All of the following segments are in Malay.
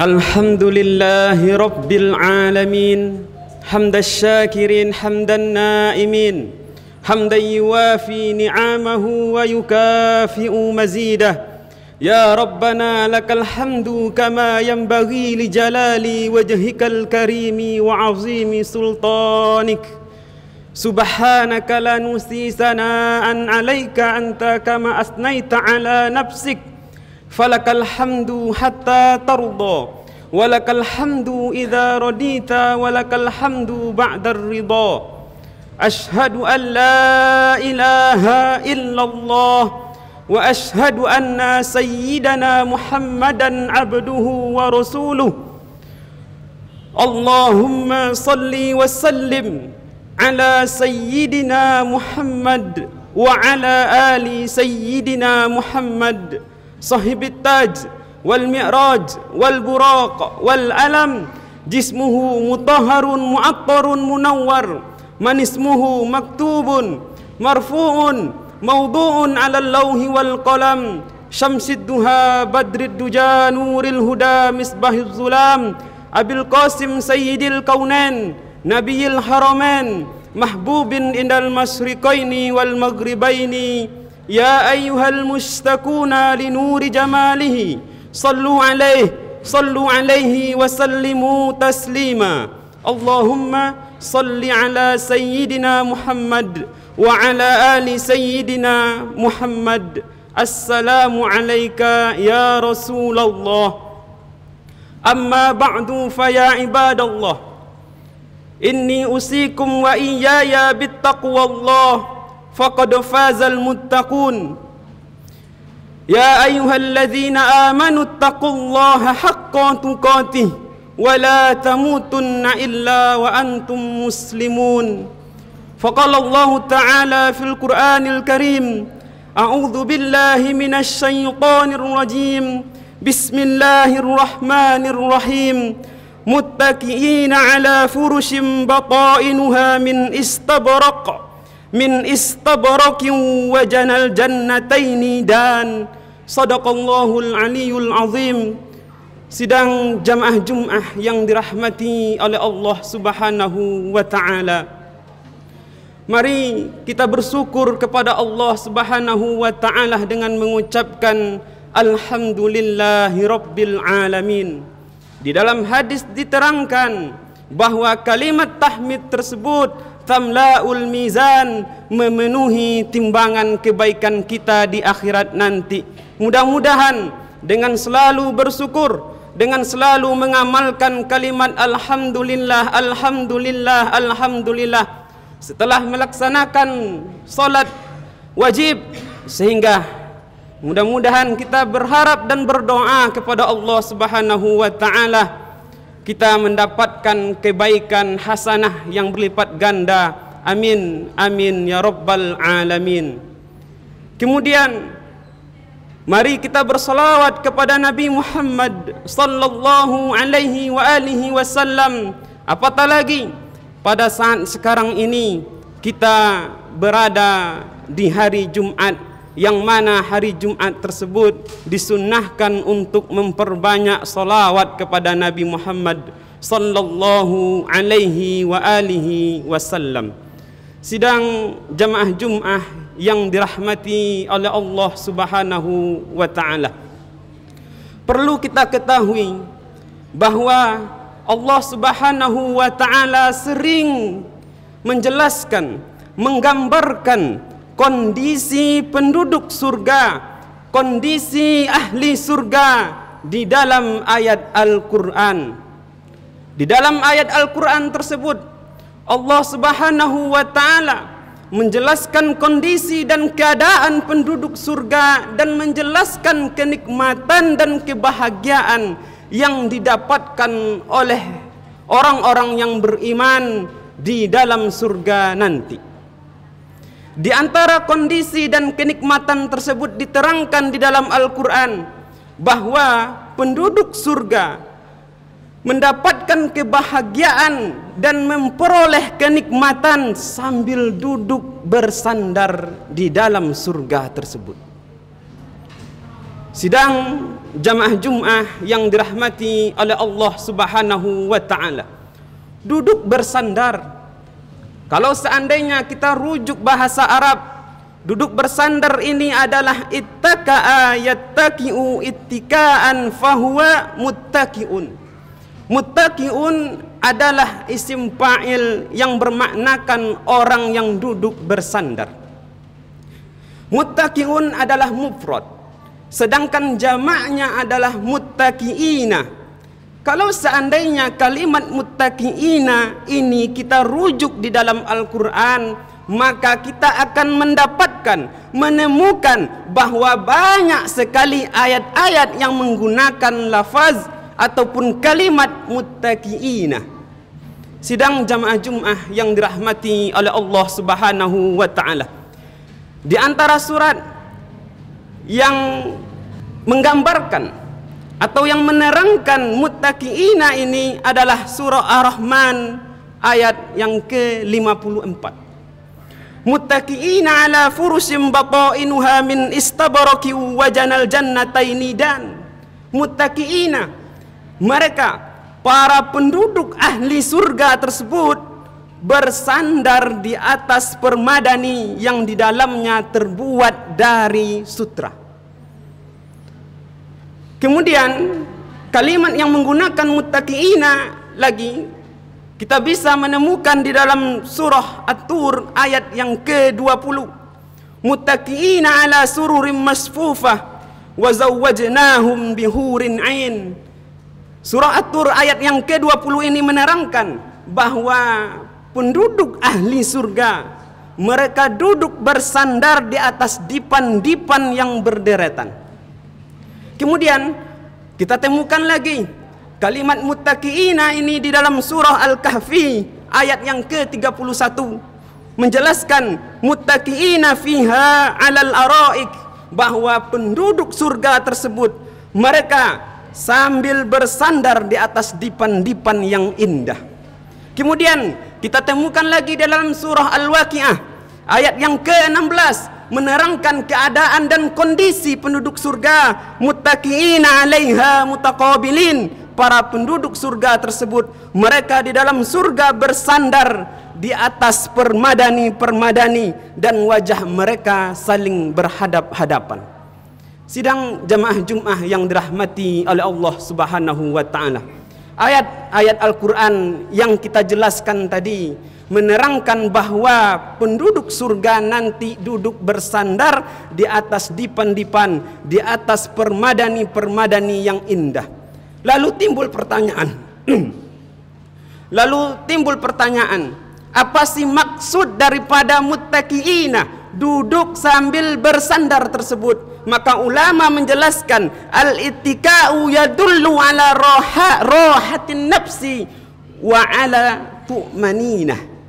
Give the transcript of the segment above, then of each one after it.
الحمد لله رب العالمين حمد الشاكرين حمد النائمين حمدا يوافي نعمه ويكافئ مزيده يا ربنا لك الحمد كما ينبغي لجلال وجهك الكريم وعظيم سلطانك سبحانك لا نسي ثناء عليك انت كما اثنيت على نفسك falakal hamdu hatta tardha walakal hamdu idza radita walakal hamdu ba'da ridha ashhadu an la ilaha illallah wa ashhadu anna sayyidana muhammadan abduhu wa rasuluh اللهم صل وسلم على سيدنا محمد وعلى ال سيدنا محمد sahib taj wal mi'raj wal buraq wal alam jismuhu mutahharun mu'attarun munawwar manismuhu maktubun marfu'un mawdu'un 'ala al-lawhi wal qalam syamsid duha badrid duja nuril huda misbahiz zulam abil qasim sayyidil kaunain nabiyil haramain mahbubin indal masriqaini wal maghribaini يا أيها المشتكون لنور جماله صلوا عليه صلوا عليه وسلموا تسليما اللهم صل على سيدنا محمد وعلى آل سيدنا محمد السلام عليك يا رسول الله أما بعد فيا عباد الله إني أوصيكم وإياي بالتقوى الله فقد فاز المتقون يا أيها الذين آمنوا اتقوا الله حق تقاته ولا تموتن إلا وأنتم مسلمون فقال الله تعالى في القرآن الكريم أعوذ بالله من الشيطان الرجيم بسم الله الرحمن الرحيم متكئين على فرش بطائنها من استبرق min istabarakin wa janal jannataini dan sadaqallahul aliyul azim sidang jamaah jumaah yang dirahmati oleh Allah subhanahu wa ta'ala mari kita bersyukur kepada Allah subhanahu wa ta'ala dengan mengucapkan alhamdulillahi alamin di dalam hadis diterangkan bahawa kalimat tahmid tersebut tamla'ul mizan memenuhi timbangan kebaikan kita di akhirat nanti mudah-mudahan dengan selalu bersyukur dengan selalu mengamalkan kalimat alhamdulillah alhamdulillah alhamdulillah setelah melaksanakan salat wajib sehingga mudah-mudahan kita berharap dan berdoa kepada Allah Subhanahu wa taala kita mendapatkan kebaikan hasanah yang berlipat ganda. Amin, amin ya rabbal alamin. Kemudian mari kita bersalawat kepada Nabi Muhammad sallallahu alaihi wa alihi wasallam. Apatah lagi pada saat sekarang ini kita berada di hari Jumat yang mana hari Jumat tersebut disunnahkan untuk memperbanyak salawat kepada Nabi Muhammad sallallahu alaihi wa alihi wasallam. Sidang jemaah Jumat yang dirahmati oleh Allah Subhanahu wa taala. Perlu kita ketahui bahawa Allah Subhanahu wa taala sering menjelaskan, menggambarkan kondisi penduduk surga kondisi ahli surga di dalam ayat Al-Qur'an di dalam ayat Al-Qur'an tersebut Allah Subhanahu wa taala menjelaskan kondisi dan keadaan penduduk surga dan menjelaskan kenikmatan dan kebahagiaan yang didapatkan oleh orang-orang yang beriman di dalam surga nanti Di antara kondisi dan kenikmatan tersebut diterangkan di dalam Al-Quran bahwa penduduk surga mendapatkan kebahagiaan dan memperoleh kenikmatan sambil duduk bersandar di dalam surga tersebut. Sidang jamaah Jum'ah yang dirahmati oleh Allah Subhanahu wa taala. Duduk bersandar Kalau seandainya kita rujuk bahasa Arab duduk bersandar ini adalah ittaka'a ah, yattaki'u ittika'an fahuwa muttaki'un. Muttaki'un adalah isim fa'il yang bermaknakan orang yang duduk bersandar. Muttaki'un adalah mufrad. Sedangkan jamaknya adalah muttaki'ina. Muttaki'ina. Kalau seandainya kalimat muttaqina ini kita rujuk di dalam Al-Qur'an, maka kita akan mendapatkan menemukan bahwa banyak sekali ayat-ayat yang menggunakan lafaz ataupun kalimat muttaqina. Sidang jamaah Jumat yang dirahmati oleh Allah Subhanahu wa taala. Di antara surat yang menggambarkan atau yang menerangkan muttaqiina ini adalah surah Ar-Rahman ayat yang ke-54. Muttaqiina ala furushim batainuha min istabaraki wa janal jannataini dan muttaqiina mereka para penduduk ahli surga tersebut bersandar di atas permadani yang di dalamnya terbuat dari sutra. Kemudian kalimat yang menggunakan muttaqina lagi kita bisa menemukan di dalam surah At-Tur ayat yang ke-20. Muttaqina ala sururin masfufah wa zawwajnahum bihurin ain. Surah At-Tur ayat yang ke-20 ini menerangkan bahawa penduduk ahli surga mereka duduk bersandar di atas dipan-dipan yang berderetan. Kemudian kita temukan lagi kalimat muttaqiina ini di dalam surah Al-Kahfi ayat yang ke-31 menjelaskan muttaqiina fiha 'alal araik bahwa penduduk surga tersebut mereka sambil bersandar di atas dipan-dipan yang indah. Kemudian kita temukan lagi dalam surah Al-Waqiah ayat yang ke-16 menerangkan keadaan dan kondisi penduduk surga muttaqiina 'alaiha mutaqabilin para penduduk surga tersebut mereka di dalam surga bersandar di atas permadani-permadani dan wajah mereka saling berhadap-hadapan sidang jemaah Jumat yang dirahmati oleh Allah Subhanahu wa taala ayat-ayat Al-Qur'an yang kita jelaskan tadi menerangkan bahwa penduduk surga nanti duduk bersandar di atas dipan-dipan, di atas permadani-permadani yang indah. Lalu timbul pertanyaan. Lalu timbul pertanyaan, apa sih maksud daripada muttaqiina duduk sambil bersandar tersebut? Maka ulama menjelaskan al-ittika'u yadullu ala roha rohatin nafsi wa ala tu'maninah.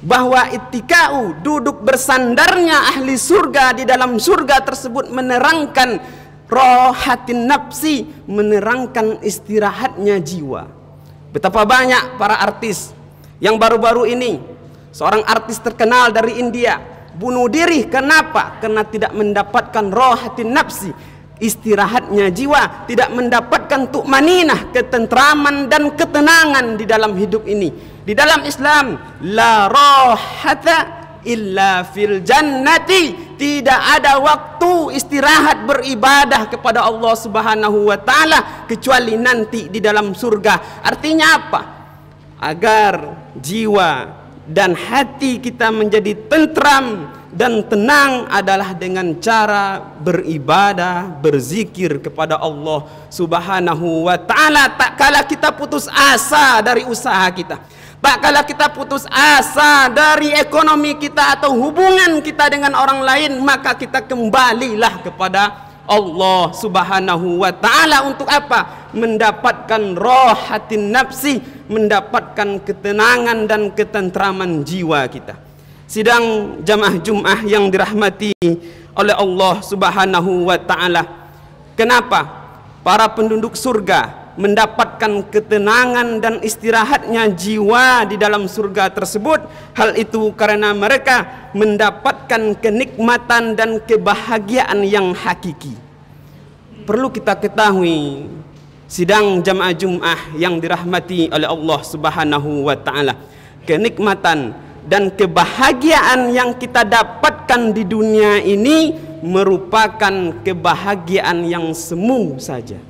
bahwa itikau duduk bersandarnya ahli surga di dalam surga tersebut menerangkan rohatin nafsi menerangkan istirahatnya jiwa betapa banyak para artis yang baru-baru ini seorang artis terkenal dari India bunuh diri kenapa karena tidak mendapatkan rohatin nafsi istirahatnya jiwa tidak mendapatkan tukmaninah ketentraman dan ketenangan di dalam hidup ini di dalam Islam la rohata illa fil jannati tidak ada waktu istirahat beribadah kepada Allah Subhanahu wa taala kecuali nanti di dalam surga artinya apa agar jiwa dan hati kita menjadi tentram dan tenang adalah dengan cara beribadah, berzikir kepada Allah Subhanahu wa taala. Tak kala kita putus asa dari usaha kita. Tak kala kita putus asa dari ekonomi kita atau hubungan kita dengan orang lain, maka kita kembalilah kepada Allah Subhanahu wa taala untuk apa? Mendapatkan roh hati nafsi, mendapatkan ketenangan dan ketenteraman jiwa kita sidang jamaah Jumaah yang dirahmati oleh Allah Subhanahu wa taala. Kenapa para penduduk surga mendapatkan ketenangan dan istirahatnya jiwa di dalam surga tersebut? Hal itu karena mereka mendapatkan kenikmatan dan kebahagiaan yang hakiki. Perlu kita ketahui sidang jamaah Jumaah yang dirahmati oleh Allah Subhanahu wa taala. Kenikmatan dan kebahagiaan yang kita dapatkan di dunia ini merupakan kebahagiaan yang semu saja.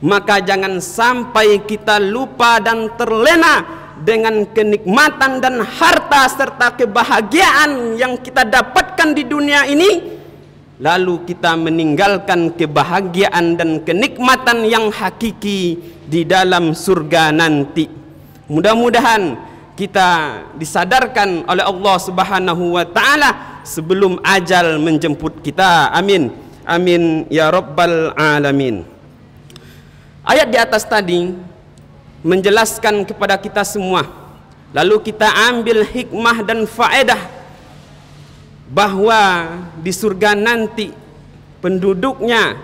Maka jangan sampai kita lupa dan terlena dengan kenikmatan dan harta serta kebahagiaan yang kita dapatkan di dunia ini lalu kita meninggalkan kebahagiaan dan kenikmatan yang hakiki di dalam surga nanti mudah-mudahan kita disadarkan oleh Allah Subhanahu wa taala sebelum ajal menjemput kita. Amin. Amin ya rabbal alamin. Ayat di atas tadi menjelaskan kepada kita semua. Lalu kita ambil hikmah dan faedah bahwa di surga nanti penduduknya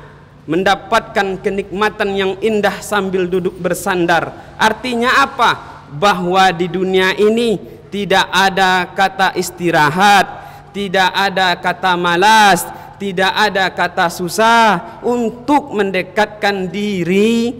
mendapatkan kenikmatan yang indah sambil duduk bersandar. Artinya apa? bahwa di dunia ini tidak ada kata istirahat, tidak ada kata malas, tidak ada kata susah untuk mendekatkan diri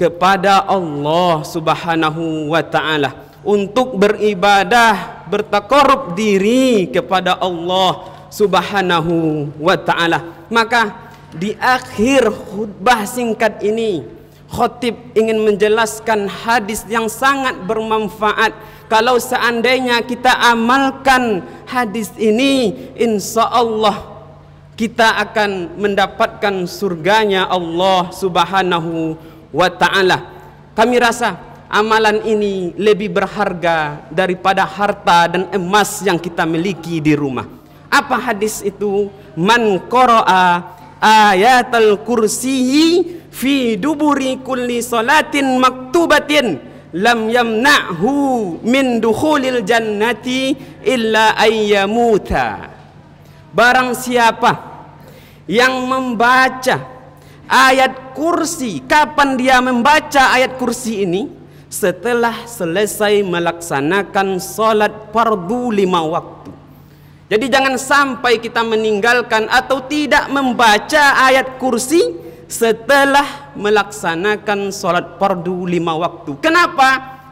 kepada Allah Subhanahu wa taala untuk beribadah, bertakarrub diri kepada Allah Subhanahu wa taala. Maka di akhir khutbah singkat ini khotib ingin menjelaskan hadis yang sangat bermanfaat kalau seandainya kita amalkan hadis ini insya Allah kita akan mendapatkan surganya Allah subhanahu wa ta'ala kami rasa amalan ini lebih berharga daripada harta dan emas yang kita miliki di rumah apa hadis itu man koro'a ayatul kursiyi fi duburi kulli salatin maktubatin lam yamna'hu min dukhulil jannati illa ayyamuta barang siapa yang membaca ayat kursi kapan dia membaca ayat kursi ini setelah selesai melaksanakan salat fardu lima waktu jadi jangan sampai kita meninggalkan atau tidak membaca ayat kursi setelah melaksanakan solat fardu lima waktu. Kenapa?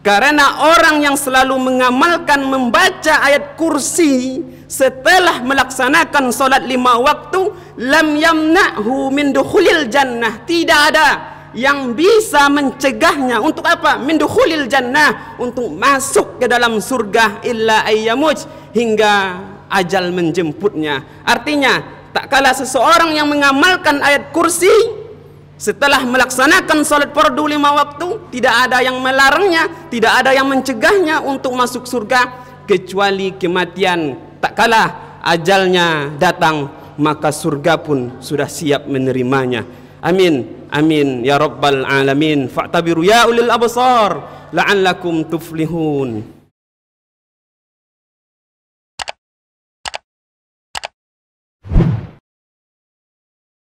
Karena orang yang selalu mengamalkan membaca ayat kursi setelah melaksanakan solat lima waktu lam yamna'hu min dukhulil jannah tidak ada yang bisa mencegahnya untuk apa? Min jannah untuk masuk ke dalam surga illa ayyamuj hingga ajal menjemputnya. Artinya, tak kalah seseorang yang mengamalkan ayat kursi setelah melaksanakan solat fardu lima waktu, tidak ada yang melarangnya, tidak ada yang mencegahnya untuk masuk surga kecuali kematian. Tak kalah ajalnya datang, maka surga pun sudah siap menerimanya. Amin. Amin ya rabbal alamin fa'tabiru ya ulil absar la'allakum tuflihun